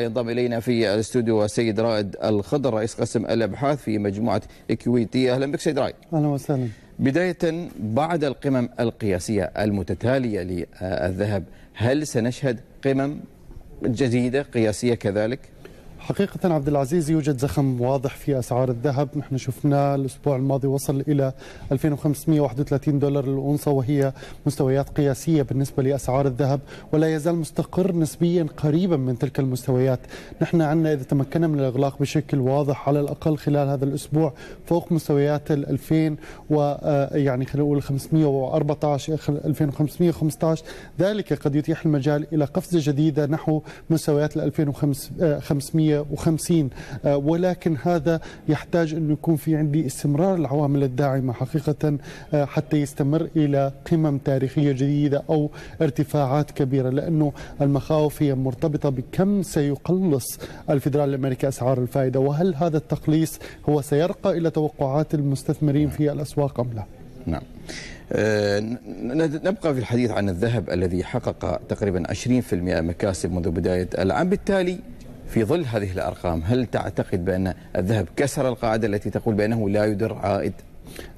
ينضم الينا في الاستوديو السيد رائد الخضر رئيس قسم الابحاث في مجموعه كويتي اهلا بك سيد رائد اهلا وسهلا بدايه بعد القمم القياسيه المتتاليه للذهب هل سنشهد قمم جديده قياسيه كذلك حقيقة عبد العزيز يوجد زخم واضح في أسعار الذهب نحن شفنا الأسبوع الماضي وصل إلى 2531 دولار للأونصة وهي مستويات قياسية بالنسبة لأسعار الذهب ولا يزال مستقر نسبيا قريبا من تلك المستويات نحن عندنا إذا تمكنا من الإغلاق بشكل واضح على الأقل خلال هذا الأسبوع فوق مستويات ال 2000 آه، يعني خلينا نقول 514 2515 ذلك قد يتيح المجال إلى قفزة جديدة نحو مستويات ال 2500 150 آه، ولكن هذا يحتاج أن يكون في عندي استمرار العوامل الداعمة حقيقة آه، حتى يستمر إلى قمم تاريخية جديدة أو ارتفاعات كبيرة لأنه المخاوف هي مرتبطة بكم سيقلص الفدرال الأمريكي أسعار الفائدة وهل هذا التقليص هو سيرقى إلى توقعات المستثمرين في الأسواق أم لا؟ نعم آه، نبقى في الحديث عن الذهب الذي حقق تقريبا 20% مكاسب منذ بداية العام بالتالي في ظل هذه الأرقام هل تعتقد بأن الذهب كسر القاعدة التي تقول بأنه لا يدر عائد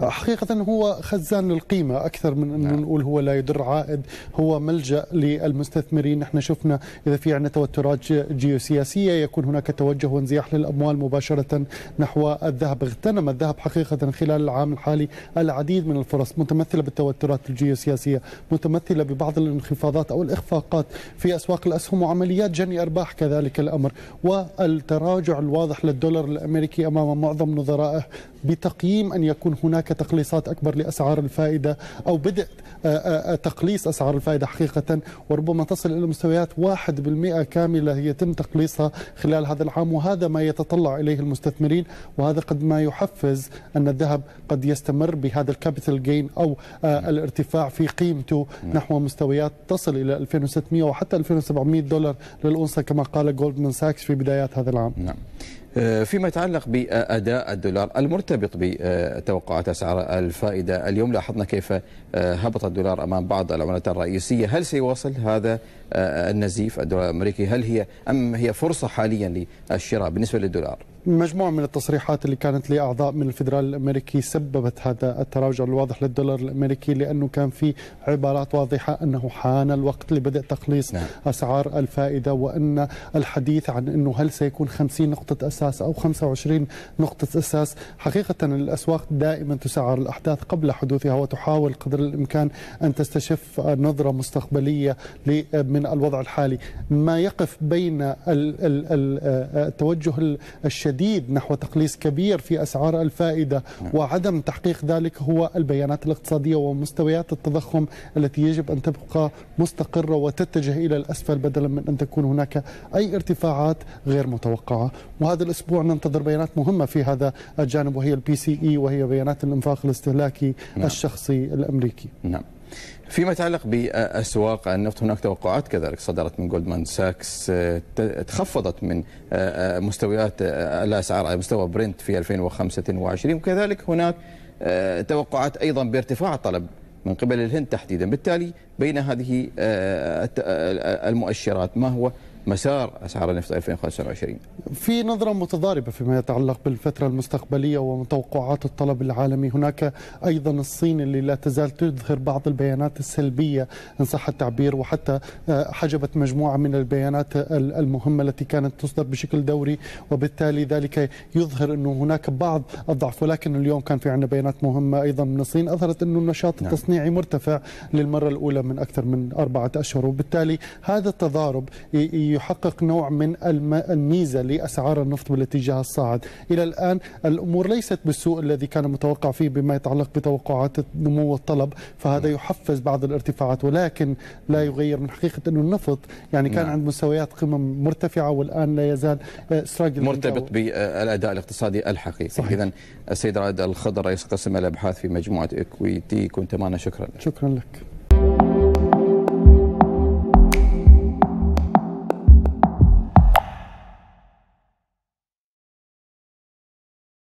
حقيقة هو خزان للقيمة أكثر من أنه نعم. نقول هو لا يدر عائد هو ملجأ للمستثمرين نحن شفنا إذا في عندنا توترات جيوسياسية يكون هناك توجه وانزياح للأموال مباشرة نحو الذهب اغتنم الذهب حقيقة خلال العام الحالي العديد من الفرص متمثلة بالتوترات الجيوسياسية متمثلة ببعض الانخفاضات أو الإخفاقات في أسواق الأسهم وعمليات جني أرباح كذلك الأمر والتراجع الواضح للدولار الأمريكي أمام معظم نظرائه بتقييم أن يكون هناك تقليصات أكبر لأسعار الفائدة أو بدء آه، آه، آه، تقليص أسعار الفائدة حقيقة وربما تصل إلى مستويات 1% كاملة يتم تقليصها خلال هذا العام وهذا ما يتطلع إليه المستثمرين وهذا قد ما يحفز أن الذهب قد يستمر بهذا الكابيتال جين أو نعم. الارتفاع في قيمته نعم. نحو مستويات تصل إلى 2600 وحتى 2700 دولار للأنصة كما قال جولدمان ساكس في بدايات هذا العام نعم. آه، فيما يتعلق بأداء الدولار المرتبط بتوقعات أسعار الفائدة اليوم لاحظنا كيف آه، هبط الدولار أمام بعض العملات الرئيسية هل سيواصل هذا آه، النزيف الدولار الأمريكي هل هي أم هي فرصة حاليا للشراء بالنسبة للدولار؟ مجموعة من التصريحات اللي كانت لأعضاء من الفدرال الأمريكي سببت هذا التراجع الواضح للدولار الأمريكي لأنه كان في عبارات واضحة أنه حان الوقت لبدء تقليص نعم. أسعار الفائدة وأن الحديث عن أنه هل سيكون 50 نقطة أساس أو 25 نقطة أساس حقيقة الأسواق دائما تسعر الأحداث قبل حدوثها وتحاول قدر الإمكان أن تستشف نظرة مستقبلية من الوضع الحالي ما يقف بين التوجه آه، آه، الشديد شديد نحو تقليص كبير في أسعار الفائدة نعم. وعدم تحقيق ذلك هو البيانات الاقتصادية ومستويات التضخم التي يجب أن تبقى مستقرة وتتجه إلى الأسفل بدلا من أن تكون هناك أي ارتفاعات غير متوقعة وهذا الأسبوع ننتظر بيانات مهمة في هذا الجانب وهي البي سي إي e، وهي بيانات الإنفاق الاستهلاكي نعم. الشخصي الأمريكي نعم فيما يتعلق بأسواق النفط هناك توقعات كذلك صدرت من جولدمان آه، ساكس تخفضت من آه، آه، مستويات الأسعار على مستوى برنت في 2025 وكذلك هناك توقعات أيضا بارتفاع الطلب من قبل الهند تحديدا بالتالي بين هذه المؤشرات ما هو مسار اسعار النفط 2025 في نظره متضاربه فيما يتعلق بالفتره المستقبليه ومتوقعات الطلب العالمي هناك ايضا الصين اللي لا تزال تظهر بعض البيانات السلبيه ان صح التعبير وحتى آه، حجبت مجموعه من البيانات المهمه التي كانت تصدر بشكل دوري وبالتالي ذلك يظهر انه هناك بعض الضعف ولكن اليوم كان في عندنا بيانات مهمه ايضا من الصين اظهرت انه النشاط نعم. التصنيعي مرتفع للمره الاولى من اكثر من اربعه اشهر وبالتالي هذا التضارب يحقق نوع من الميزة لأسعار النفط بالاتجاه الصاعد إلى الآن الأمور ليست بالسوء الذي كان متوقع فيه بما يتعلق بتوقعات نمو الطلب فهذا نعم. يحفز بعض الارتفاعات ولكن لا نعم. يغير من حقيقة أنه النفط يعني كان نعم. عند مستويات قمم مرتفعة والآن لا يزال آه، مرتبط بالأداء الاقتصادي الحقيقي إذا السيد رائد الخضر رئيس قسم الأبحاث في مجموعة إكويتي كنت معنا شكرا لك شكرا لك